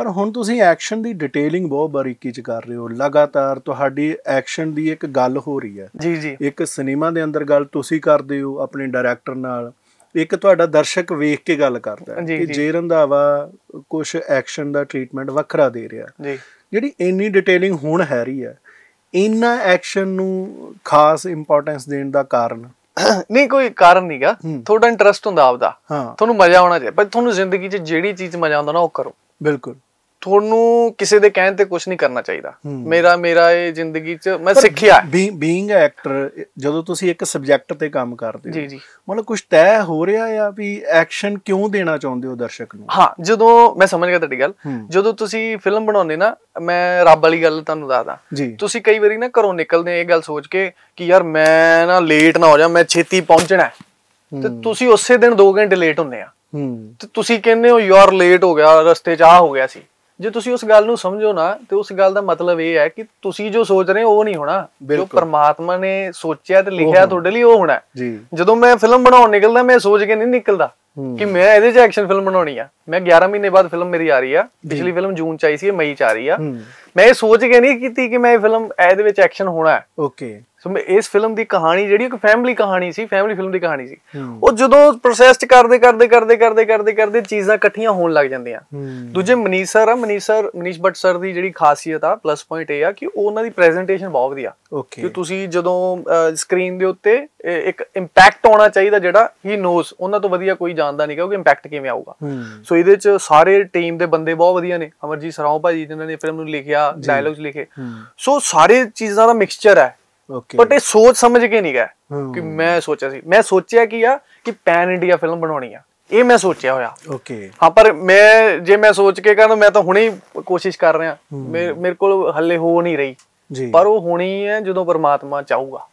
ਪਰ ਹੁਣ ਤੁਸੀਂ ਐਕਸ਼ਨ ਦੀ ਡਿਟੇਲਿੰਗ ਬਹੁਤ ਬਾਰੀਕੀ ਚ ਕਰ ਰਹੇ ਹੋ ਲਗਾਤਾਰ ਤੁਹਾਡੀ ਐਕਸ਼ਨ ਦੀ ਇੱਕ ਗੱਲ ਹੋ ਰਹੀ ਹੈ ਜੀ ਜੀ ਇੱਕ ਸਿਨੇਮਾ ਦੇ ਅੰਦਰ ਗੱਲ ਤੁਸੀਂ ਕਰਦੇ ਹੋ ਆਪਣੇ ਡਾਇਰੈਕਟਰ ਨਾਲ ਇੱਕ ਤੁਹਾਡਾ ਦਰਸ਼ਕ ਵੇਖ ਕੇ ਗੱਲ ਕਰਦਾ ਹੈ ਕਿ ਜੇ ਰੰਧਾਵਾ ਕੁਝ ਐਕਸ਼ਨ ਦਾ ਟ੍ਰੀਟਮੈਂਟ ਵੱਖਰਾ ਦੇ ਰਿਹਾ ਜੀ ਜਿਹੜੀ ਇੰਨੀ ਡਿਟੇਲਿੰਗ ਹੁਣ ਹੈ ਰਹੀ ਹੈ ਇੰਨਾ ਐਕਸ਼ਨ ਨੂੰ ਖਾਸ ਇੰਪੋਰਟੈਂਸ ਦੇਣ ਦਾ ਕਾਰਨ ਨਹੀਂ ਕੋਈ ਕਾਰਨ ਨਹੀਂਗਾ ਤੁਹਾਡਾ ਇੰਟਰਸਟ ਹੁੰਦਾ ਆਪਦਾ ਤੁਹਾਨੂੰ ਮਜ਼ਾ ਆਉਣਾ ਚਾਹੀਦਾ ਪਰ ਤੁਹਾਨੂੰ ਜ਼ਿੰਦਗੀ 'ਚ ਜਿਹੜੀ ਚੀਜ਼ ਮਜ਼ਾ ਆਉਂਦਾ ਨਾ ਉਹ ਕਰੋ ਬਿਲਕੁਲ ਤੁਹਾਨੂੰ ਕਿਸੇ ਦੇ ਕਹਿਣ ਤੇ ਕੁਝ ਨਹੀਂ ਕਰਨਾ ਚਾਹੀਦਾ ਮੇਰਾ ਮੇਰਾ ਇਹ ਜ਼ਿੰਦਗੀ 'ਚ ਮੈਂ ਸਿੱਖਿਆ ਬੀਇੰਗ ਐਕਟਰ ਜਦੋਂ ਤੁਸੀਂ ਇੱਕ ਸਬਜੈਕਟ ਤੇ ਕੰਮ ਕਰਦੇ ਹੋ ਜੀ ਜੀ ਮਤਲਬ ਕੁਝ ਤੈਅ ਹੋ ਰਿਹਾ ਆ ਵੀ ਐਕਸ਼ਨ ਕਿਉਂ ਦੇਣਾ ਚਾਹੁੰਦੇ ਹੋ ਦਰਸ਼ਕ ਨੂੰ ਹਾਂ ਜਦੋਂ ਮੈਂ ਸਮਝ ਗਿਆ ਤੁਹਾਡੀ ਗੱਲ ਜਦੋਂ ਤੁਸੀਂ ਫਿਲਮ ਬਣਾਉਂਦੇ ਨਾ ਮੈਂ ਰੱਬ ਵਾਲੀ ਗੱਲ ਤੁਹਾਨੂੰ ਦੱਸਦਾ ਤੁਸੀਂ ਕਈ ਵਾਰੀ ਨਾ ਘਰੋਂ ਨਿਕਲਦੇ ਇਹ ਗੱਲ ਸੋਚ ਕੇ ਕਿ ਯਾਰ ਮੈਂ ਨਾ ਲੇਟ ਨਾ ਹੋ ਜਾ ਮੈਂ ਛੇਤੀ ਪਹੁੰਚਣਾ ਤੇ ਤੁਸੀਂ ਉਸੇ ਦਿਨ 2 ਘੰਟੇ ਲੇਟ ਹੁੰਨੇ ਆ ਤੇ ਤੁਸੀਂ ਕਹਿੰਦੇ ਹੋ ਯੂ ਆਰ ਲੇਟ ਹੋ ਗਿਆ ਰਸਤੇ 'ਚ ਆ ਹੋ ਗਿਆ ਸੀ ਜੇ ਤੁਸੀਂ ਉਸ ਗੱਲ ਨੂੰ ਸਮਝੋ ਨਾ ਤੇ ਉਸ ਗੱਲ ਦਾ ਮਤਲਬ ਇਹ ਹੈ ਕਿ ਤੁਸੀਂ ਜੋ ਸੋਚ ਰਹੇ ਹੋ ਉਹ ਨਹੀਂ ਹੋਣਾ ਜੋ ਪਰਮਾਤਮਾ ਨੇ ਸੋਚਿਆ ਤੇ ਲਿਖਿਆ ਤੁਹਾਡੇ ਲਈ ਉਹ ਹੋਣਾ ਜੀ ਜਦੋਂ ਮੈਂ ਫਿਲਮ ਬਣਾਉਣ ਨਿਕਲਦਾ ਮੈਂ ਸੋਚ ਕੇ ਨਹੀਂ ਨਿਕਲਦਾ ਕਿ ਮੈਂ ਇਹਦੇ 'ਚ ਐਕਸ਼ਨ ਫਿਲਮ ਬਣਾਉਣੀ ਆ ਮੈਂ 11 ਮਹੀਨੇ ਬਾਅਦ ਫਿਲਮ ਮੇਰੀ ਆ ਰਹੀ ਆ ਪਿਛਲੀ ਫਿਲਮ ਜੂਨ ਚ ਆਈ ਸੀ ਮਈ ਚ ਆ ਰਹੀ ਆ ਮੈਂ ਇਹ ਸੋਚ ਕੇ ਨਹੀਂ ਕੀਤੀ ਕਿ ਮੈਂ ਇਹ ਫਿਲਮ ਇਹਦੇ ਵਿੱਚ ਐਕਸ਼ਨ ਹੋਣਾ ਹੈ ਓਕੇ ਸੋ ਮੈਂ ਇਸ ਫਿਲਮ ਦੀ ਕਹਾਣੀ ਜਿਹੜੀ ਇੱਕ ਫੈਮਿਲੀ ਕਹਾਣੀ ਸੀ ਫੈਮਿਲੀ ਫਿਲਮ ਦੀ ਕਹਾਣੀ ਸੀ ਉਹ ਜਦੋਂ ਪ੍ਰੋਸੈਸਡ ਕਰਦੇ ਕਰਦੇ ਕਰਦੇ ਕਰਦੇ ਕਰਦੇ ਕਰਦੇ ਚੀਜ਼ਾਂ ਇਕੱਠੀਆਂ ਹੋਣ ਲੱਗ ਜਾਂਦੀਆਂ ਦੂਜੇ ਮਨੀਸ਼ ਸਰ ਆ ਮਨੀਸ਼ ਸਰ ਮਨੀਸ਼ ਬੱਟ ਸਰ ਦੀ ਜਿਹੜੀ ਖਾਸੀਅਤ ਆ ਪਲੱਸ ਪੁਆਇੰਟ ਇਹ ਆ ਕਿ ਉਹ ਉਹਨਾਂ ਦੀ ਪ੍ਰੈਜੈਂਟੇਸ਼ਨ ਬਹੁਤ ਵਧੀਆ ਕਿ ਤੁਸੀਂ ਜਦੋਂ ਸਕਰੀਨ ਦੇ ਉੱਤੇ ਇੱਕ ਇੰਪੈਕਟ ਆਉਣਾ ਚਾਹੀਦਾ ਜਿਹੜਾ ਹੀ ਨੋਸ ਉਹਨਾਂ ਤੋਂ ਵਧੀਆ ਕੋਈ ਜਾਣਦਾ ਨਹੀਂ ਕਿਉਂਕਿ ਇੰਪੈਕਟ ਕਿਵੇਂ ਆਊਗਾ ਸੋ ਇਹਦੇ ਚ ਸਾਰੇ ਟੀਮ ਦੇ ਬੰਦੇ ਬਹੁਤ ਵਧੀਆ ਨੇ ਅਮਰਜੀਤ ਸਰਾਉ ਭਾਜੀ ਜਿਨ੍ਹਾਂ ਨੇ ਫਿਲਮ ਨੂੰ ਲਿਖਿਆ ਡਾਇਲੌਗਸ ਲਿਖੇ ਸੋ ਸਾਰੇ ਚੀਜ਼ਾਂ ਦਾ ਮਿਕਸਚਰ ਹੈ ਬਟ ਇਹ ਸੋਚ ਸਮਝ ਕੇ ਨਹੀਂ ਗਿਆ ਕਿ ਮੈਂ ਸੋਚਿਆ ਸੀ ਮੈਂ ਸੋਚਿਆ ਕੀ ਆ ਕਿ ਪੈਨ ਇੰਡੀਆ ਫਿਲਮ ਬਣਾਉਣੀ ਆ ਇਹ ਮੈਂ ਸੋਚਿਆ ਹੋਇਆ ਓਕੇ ਹਾਂ ਪਰ ਮੈਂ ਜੇ ਮੈਂ ਸੋਚ ਕੇ ਕਹਾਂ ਤਾਂ ਮੈਂ ਤਾਂ ਹੁਣੇ ਕੋਸ਼ਿਸ਼ ਕਰ ਰਿਹਾ ਮੇਰੇ ਕੋਲ ਹੱਲੇ ਹੋ ਨਹੀਂ ਰਹੀ ਪਰ ਉਹ ਹੋਣੀ ਹੈ ਜਦੋਂ ਪਰਮਾਤਮਾ ਚਾਹੂਗਾ